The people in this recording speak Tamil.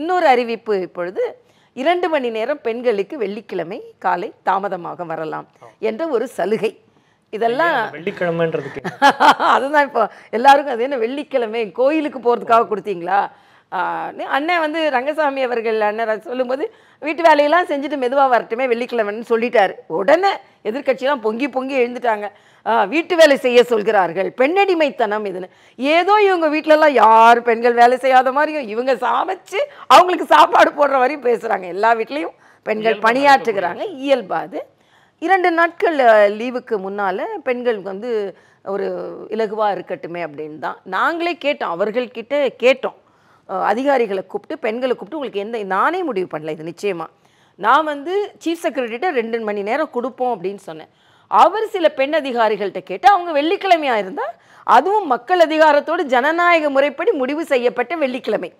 இன்னொரு அறிவிப்பு இப்பொழுது இரண்டு மணி நேரம் பெண்களுக்கு வெள்ளிக்கிழமை காலை தாமதமாக வரலாம் என்ற ஒரு சலுகை இதெல்லாம் வெள்ளிக்கிழமைன்றதுக்கு அதுதான் இப்போ எல்லாருக்கும் அது என்ன வெள்ளிக்கிழமை கோயிலுக்கு போகிறதுக்காக கொடுத்தீங்களா அண்ணன் வந்து ரங்கசாமி அவர்கள் அண்ணன் சொல்லும்போது வீட்டு வேலையெல்லாம் செஞ்சுட்டு மெதுவாக வரட்டுமே வெள்ளிக்கிழமைன்னு சொல்லிட்டார் உடனே எதிர்கட்சியெல்லாம் பொங்கி பொங்கி எழுந்துட்டாங்க வீட்டு வேலை செய்ய சொல்கிறார்கள் பெண்ணடிமைத்தனம் இதுன்னு ஏதோ இவங்க வீட்டிலலாம் யார் பெண்கள் வேலை செய்யாத மாதிரியும் இவங்க சமைச்சு அவங்களுக்கு சாப்பாடு போடுற வரையும் பேசுகிறாங்க எல்லா வீட்லேயும் பெண்கள் பணியாற்றுகிறாங்க இயல்பாது இரண்டு நாட்கள் லீவுக்கு முன்னால் பெண்களுக்கு வந்து ஒரு இலகுவாக இருக்கட்டுமே அப்படின்னு தான் நாங்களே கேட்டோம் அவர்கள்கிட்ட கேட்டோம் அதிகாரிகளை கூப்பிட்டு பெண்களை கூப்பிட்டு உங்களுக்கு எந்த நானே முடிவு பண்ணல இது நிச்சயமாக நான் வந்து சீஃப் செக்ரட்டரிட்ட ரெண்டு மணி நேரம் கொடுப்போம் அப்படின்னு சொன்னேன் அவர் சில பெண் அதிகாரிகள்கிட்ட கேட்டு அவங்க வெள்ளிக்கிழமையாக இருந்தால் அதுவும் மக்கள் அதிகாரத்தோடு ஜனநாயக முறைப்படி முடிவு செய்யப்பட்ட வெள்ளிக்கிழமை